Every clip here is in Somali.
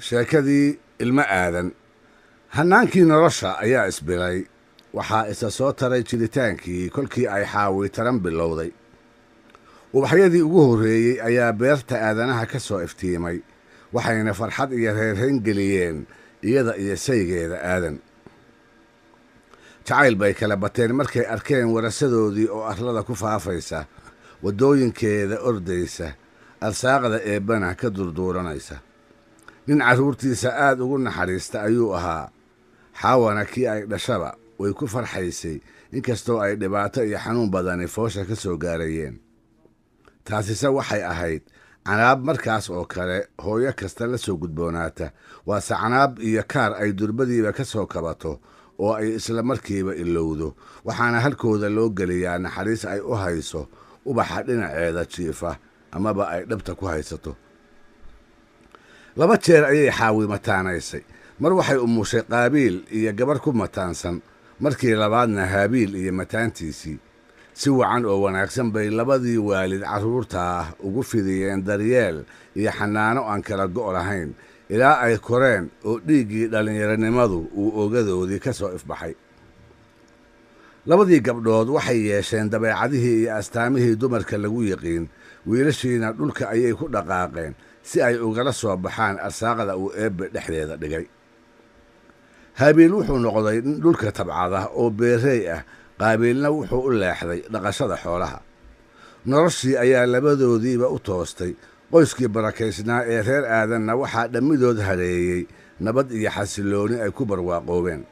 sheekadii ilmo aadan hannaankii nolosha ayaa isbilay waxaa isa soo taray jiritaankii kolkii ay xaawi taran bilowday ubaxyadii ugu horreeyey ayaa beerta aadanaha ka soo iftiimay waxayna farxad iyo reerhayn geliyeen iyada iyo saygeeda aadan jacayl bay kala bateen markay arkeen warasadoodii oo arlada ku faafaysa wadooyinkeeda ordaysa arsaaqda eebbana ka durduuranaysa nin carruurtiisa aad ugu naxariista ayuu ahaa xaawana kii ay dhashaba way ku farxaysay inkastoo ay dhibaato iyo xanuun badani foosha ka soo gaarayeen taasise waxay ahayd canaab markaas oo kale hooyo kasta la soo gudboonaata waase canaab iyo kaar ay durbadiiba ka soo kabato oo ay isla markiiba ilowdo waxaana halkooda loo geliyaa naxariis ay u hayso ubaxa dhinaceeda jiifa amaba ay dhabta ku haysato laba jeer ayay xaawi mataanaysay mar waxay umushay qaabiil iyo gabarh ku mataansan markii labaadna haabiil iyo mataantiisii si wacan oo wanaagsan bay labadii waalid carruurta ah ugu fidiyeen daryeel iyo xanaano aan kala go' lahayn ilaa ay koreen oo dhiiggii dhallinyaronimadu uu oogadoodii ka soo ifbaxay labadii gabdhood waxay yeesheen dabeecadihii iyo astaamihii dumarka lagu yiqiin wiilashiina dhulka ayay ku dhaqaaqeen si ay ugala soo baxaan arsaaqada uu eebbe dhexdeeda dhigay habiil wuxuu noqday nin dhulka tabcada oo beerey ah qaabiilna wuxuu u leexday dhaqashada xoolaha noloshii ayaa labadoodiiba u toostay qoyskii barakaysnaa ee reer aadanna waxaa dhammidood hareeyey nabad iyo xasillooni ay ku barwaaqoobeen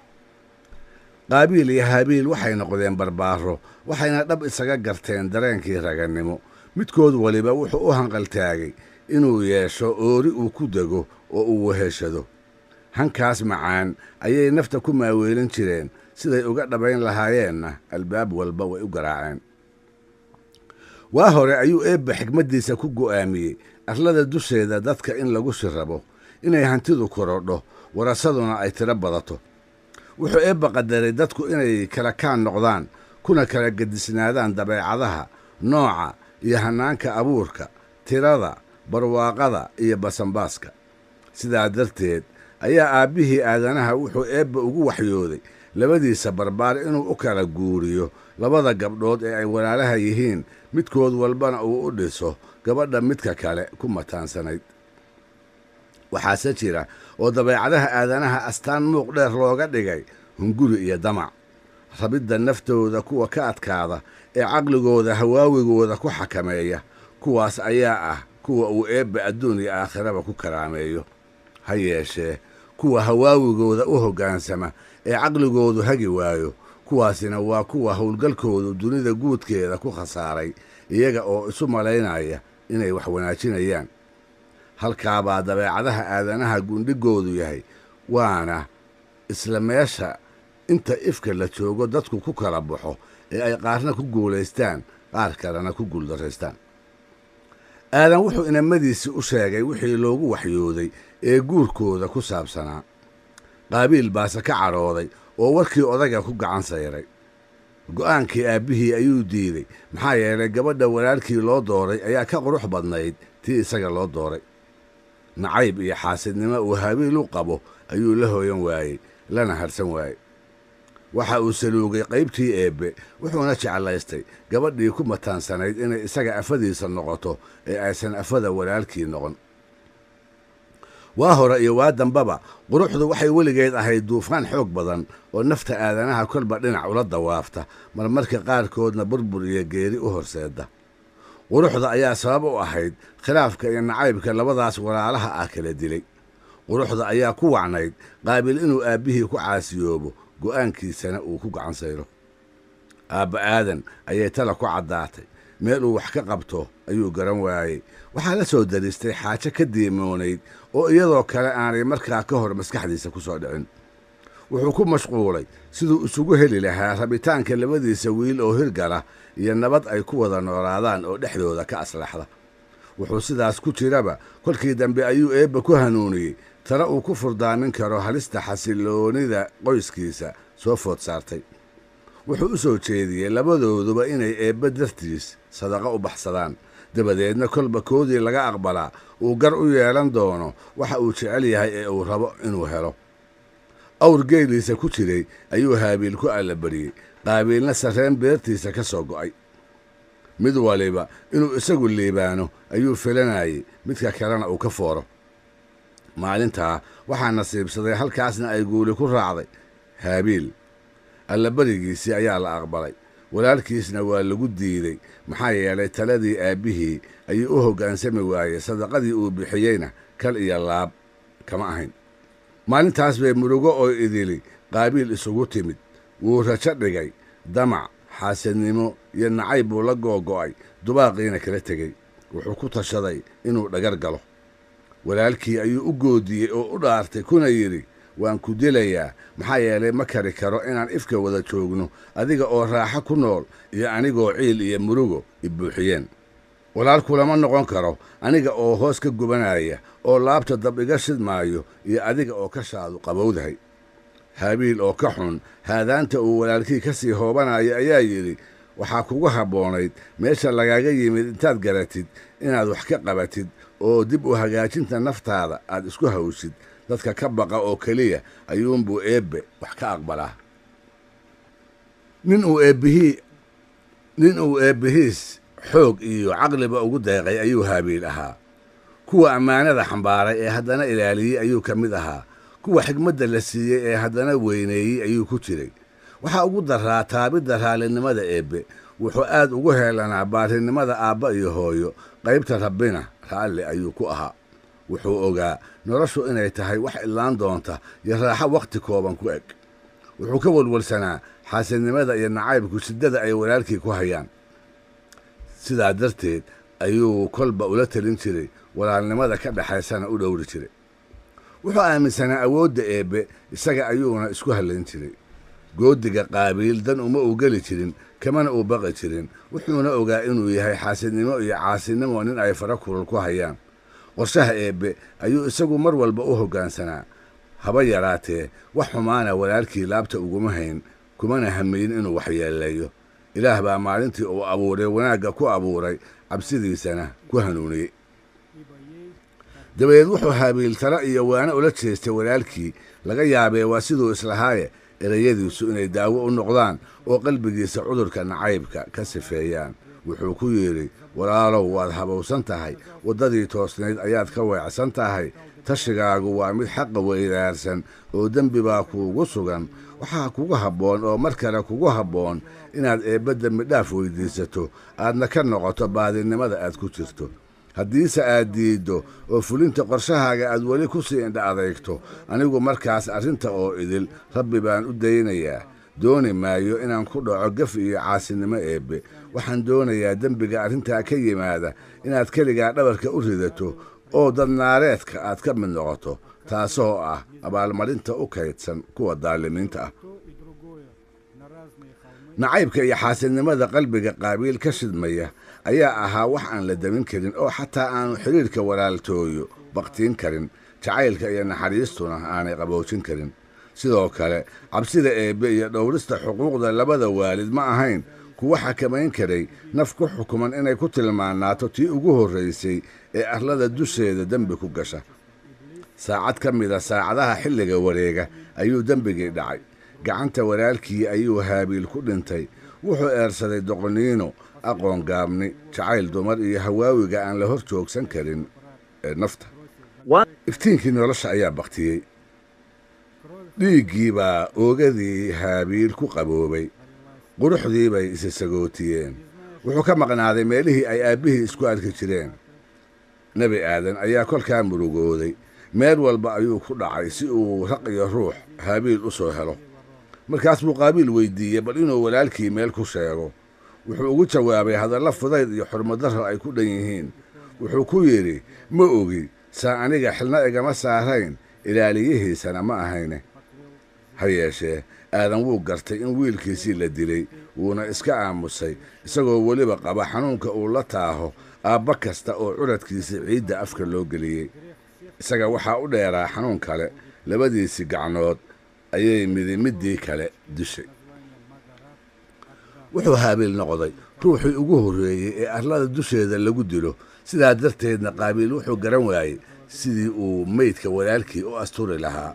qaabiil iyo habiil waxay noqdeen barbaaro waxayna dhab isaga garteen dareenkii ragannimo midkood waliba wuxuu u hanqaltaagay inuu yeesho oori uu ku dego oo uu weheshado hankaas macaan ayay nafta ku maaweelan jireen siday uga dhabayn lahaayeenna albaab walba way u garaaceen waa hore ayuu eebba xigmaddiisa ku go'aamiyey arlada dusheeda dadka in lagu si inay hantidu korodho warasaduna ay tiro badato wuxuu eebba qadaray dadku inay kala kaan noqdaan kuna kala gedisnaadaan dabeecadaha nooca iyo hannaanka abuurka tirada barwaaqada iyo basanbaaska sidaa darteed ayaa aabbihii aadanaha wuxuu eebba ugu waxyooday labadiisa barbaar inuu u kala guuriyo labada gabdhood ee ay walaalaha yihiin midkood walbana uu u dhiso gabadha midka kale ku mataansanayd waxaase jira oo dabeecadaha aadanaha astaan muuq dheer looga dhigay hunguri iyo damac rabidda naftooda kuwa ka adkaada ee caqligooda hawaawigooda ku xakameeya kuwaas ayaa ah kuwa uu eebbe adduun iyo aakhiraba ku karaameeyo ha yeeshee kuwa hawaawigooda u hoggaansama ee caqligoodu hagi waayo kuwaasina waa kuwa howlgalkoodu dunida guudkeeda ku khasaaray iyaga oo isu malaynaya inay wax wanaajinayaan halkaabaa dabeecadaha aadanaha gundhigoodu yahay waana isla meesha inta ifka la joogo dadku ku kala baxo ee ay qaarna ku guulaystaan qaar kalena ku guuldaraystaan aadan wuxuu inamadiisi u sheegay wixii loogu waxyooday ee guurkooda ku saabsanaa qaabiil baase ka cadhooday oo warkii odaga ku gacan sayray go'aankii aabbihii ayuu diiday maxaa yeelay gabadha walaalkii loo dooray ayaa ka qurux badnayd tii isaga loo dooray nacayb iyo xaasidnimo uu habiil u qabo ayuu la hooyan waayey lana harsan waayey waxa uu saluugay qaybtii eebbe wuxuuna jeclaystay gabadhii ku mataansanayd inay isaga afadiisa noqoto ee aysan afada walaalkii noqon waa hore iyo waa dambaba quruxdu waxay weligeed ahayd duufaan xoog badan oo nafta aadanaha kolba dhinac ula dawaafta marmarka qaarkoodna burbur iyo geeri u horseedda quruxda ayaa sabab u ahayd khilaafka iyo nacaybka labadaas walaalaha ah kala dilay quruxda ayaa ku wacnayd qaabil inuu aabbihii ku caasiyoobo go'aankiisana uu ku gacan aabba aadan ayay tala ku caddaatay meel uu wax ka qabto ayuu garan waayey waxaa la soo dariistay xaajo ka diimoonayd oo iyadoo kale aanay markaa ka hor maskaxdiisa ku soo dhicin wuxuu ku mashquulay siduu isugu heli lahaa rabitaanka labadiisa wiil oo hirgala iyo nabad ay ku wada noolaadaan oo dhexdooda ka aslaxda wuxuu sidaas ku jiraba kolkii dambe ayuu eebba ku hanuuniyey tana uu ku furdaamin karo halista xasiloonida qoyskiisa soo food saartay wuxuu u soo jeediyey labadooduba inay eebba dartiis sadaqo u baxsadaan dabadeedna kolba koodii laga aqbalaa uu gar u yeelan doono waxa uu jecel yahay ee uu rabo inuu helo awr geeliisa ku jiray ayuu haabiil ku allabariyey qaabiilna sarreen beertiisa ka soo go'ay mid waliba inuu isagu liibaano ayuu filanayay midka kalena uu ka fooro maalintaa waxaa nasiibsaday halkaasna ay guuli ku raacday haabiil allabarigiisii ayaa la aqbalay walaalkiisna waa lagu diiday maxaa yeelay taladii aabbihii ayuu u hoggaansami waayey sadaqadii uu bixiyeyna kal iyo laab kama ahayn maalintaas bay murugo oo idili qaabiil isugu timid wuu rajo dhigay damac xaasidnimo iyo nacay buu la googo'ay dubaaqiina kala tegey wuxuu ku tashaday inuu dhagar galo walaalkii ayuu u goodiyey oo u dhaartay kuna yidhi waan ku dilayaa maxaa yeelay ma kari karo inaan ifka wada joogno adiga oo raaxo ku nool iyo anigoo ciil iyo murugo i buuxiyeen walaalku lama noqon karo aniga oo hoos ka gubanaya oo laabta dab iga shid maayo iyo adiga oo ka shaadu qabowdahay haabiil oo ka xun haadaanta uu walaalkii ka sii hoobanaya ayaa yidhi waxaa kugu habboonayd meesha lagaaga yimid intaad garatid inaad wax ka qabatid oo dib u hagaajinta naftaada aad isku hawshid dadka ka baqa oo keliya ayuunbuu eebbe wax ka aqbalaa nin uu eebbihiis xoog iyo caqliba ugu deeqay ayuu haabiil ahaa kuwa ammaanada xambaaray ee haddana ilaaliyey ayuu ka mid ahaa kuwa xigmadda la siiyey ee haddana weyneeyey ayuu ku jiray waxaa ugu darraa taabidda raallinimada eebbe wuxuu aad ugu heelanaa baarinimada aabba iyo hooyo qaybta rabbina raalli ayuu ku ahaa wuxuu ogaa noloshu inay tahay wax ilaan doonta iyo raaxo wakhti kooban ku eg wuxuu ka welwelsanaa xaasidnimada iyo nacaybku siddada ay walaalkii ku hayaan sidaa darteed ayuu kolba ula telin jiray walaalnimada ka dhexaysana u dhowri jiray wuxuu aaminsanaa awoodda eebbe isaga ayuuna isku hallayn jiray goodiga qaabiil dan uma uu geli jirin kamana uu baqi jirin wuxuuna ogaa inuu yahay xaasidnimo iyo caasinimo nin ay fara kulul ku hayaan qorshaha eebbe ayuu isagu mar walba u hoggaansanaa haba yaraatee wax xumaana walaalkii laabta uguma hayn kumana hamayin inuu waxyeeleeyo ilaah baa maalintii uu abuuray wanaagga ku abuuray cabsidiisana ku hanuuniyey dabadeed wuxuu habiiltana iyo waano ula jeestay walaalkii laga yaabee waa siduu islahaaye erayadiisu inay daawo u noqdaan oo qalbigiisa cudurka nacaybka ka sifeeyaan wuxuu ku yidhi walaalow waad habowsan tahay waddadii toosnayd ayaad ka weecsan tahay tashigaagu waa mid xaqa weydaarsan oo dembi baa kuugu sugan waxaa kugu habboon oo mar kale kugu habboon inaad eebba dembidhaaf weydiisato aadna ka noqoto baadinimada aad ku jirto haddiise aad diiddo oo fulinta qorshahaaga aad weli ku sii indha adeygto anigu markaas arrinta oo idil rabbi baan u daynayaa dooni maayo inaan ku dhaco gaf iyo caasinimo eebbe waxaan doonayaa dembiga arrintaa ka yimaada inaad keligaa dhabarka u ridato oo dadnaareedka aad ka mid noqoto taasoo ah abaalmarinta u kaydsan kuwa daalimiinta ah nacaybka iyo xaasidnimada qalbiga qaabiil ka shidmaya ayaa ahaa wax aan la damin karin oo xataa aanu xidhiirhka walaaltooyo baktiin karin jacaylka iyo naxariistuna aanay qaboojin karin sidoo kale cabsida eebbe iyo dhowrista xuquuqda labada waalid ma ahayn kuwa xakamayn karay naf ku xukuman inay ku tilmaanaato tii ugu horraysay ee arlada dusheeda dembi ku gasha saacad ka mida ah saacadaha xilliga wareega ayuu dembigii dhacay gacanta walaalkii ayuu haabiil ku dhintay wuxuu eersaday doqoniino aqoon gaabni jacayl dumar iyo hawaawiga aan la hor joogsan karin ee nafta iftiinkii nolosha ayaa baktiyey dhiiggii baa oogadii haabiil ku qaboobay quruxdii bay isisagootiyeen wuxuu ka maqnaaday meelihii ay aabbihii isku arki jireen nebi aadan ayaa kolkaa murugooday meel walba ayuu ku dhacay si uu raqiyo ruux haabiil u soo helo markaas buu qaabiil weydiiyey bal inuu walaalkii meel ku sheego wuxuu ugu jawaabay hadallo fudayd iyo xurmadarro ay ku dhan yihiin wuxuu ku yidhi ma ogi saa aniga xilna igama saarayn ilaaliyihiisana ma ahayne ha yeeshee aadan wuu gartay in wiilkiisii la dilay wuuna iska aamusay isagoo weliba qaba xanuunka uu la taaho aabba kasta oo curadkiisii ciidda afka loo geliyey isaga waxaa u dheeraa xanuun kale labadiisii gacnood ayay midimadii kale dishay wuxuu haabiil noqday ruuxii ugu horreeyey ee arlada dusheeda lagu dilo sidaa darteedna qaabiil wuxuu garan waayey sidii uu meydka walaalkii u asturi lahaa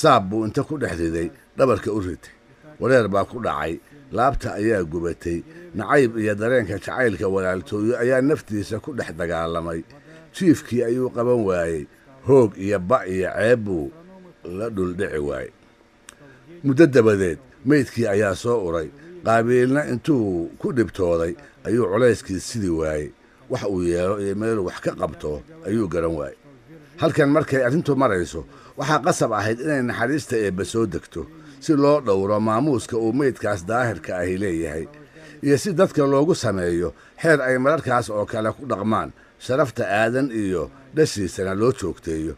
saab buu inta ku dhex riday dhabarka u ritay wareer baa ku dhacay laabta ayaa gubatay nacayb iyo dareenka jacaylka walaaltooyo ayaa naftiisa ku dhex dagaalamay jiifkii ayuu qaban waayey hoog iyo ba' iyo ceeb buu la dhuldhici waayey muddo dabadeed meydkii ayaa soo uray qaabiilna intuu ku dhibtooday ayuu culayskii sidii waayey wax uu yeelo iyo meelu wax ka qabto ayuu garan waayey halkan markay arrintu marayso waxaa qasab ahayd inay naxariista eebba soo degto si loo dhowro maamuuska uu meydkaas daahirka ahi leeyahay iyo si dadka loogu sameeyo xeer ay mararkaas oo kale ku dhaqmaan sharafta aadan iyo dhashiisana loo joogteeyo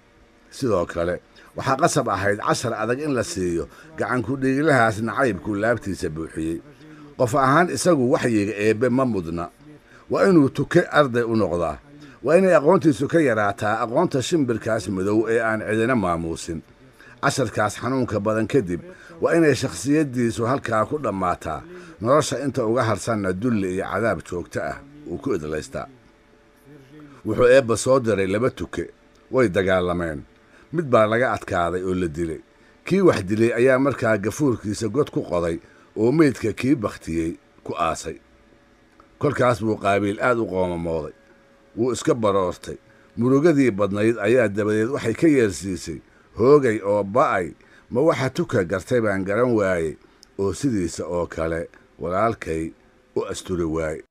sidoo kale waxaa qasab ahayd cashar adag in la siiyo gacanku gacankudhiigilahaas nacaybku laabtiisa buuxiyey qof ahaan isagu waxyiga eebbe ma mudna waa inuu tuke arday u noqdaa waa inay aqoontiisu ka yaraataa aqoonta shimbirkaas madow ee aan cidina maamuusin casharkaas xanuunka badan kadib waa inay shakhsiyaddiisu halkaa ku dhammaataa nolosha inta uga harsanna dulli iyo cadaab joogto ah uu ku idlaystaa wuxuu eebba soo diray laba tuke way dagaalameen mid baa laga adkaaday oo la dilay kii wax dilay ayaa markaa gafuurkiisa god ku qoday oo meydka kii bakhtiyey ku aasay kolkaas buu qaabiil aad u qoomamooday wuu iska baroortay murugadii badnayd ayaa dabadeed waxay ka yeersiisay hoogay oo ba'ay ma waxa tuka gartay baan garan waayey oo sidiisa oo kale walaalkay u asturi waayey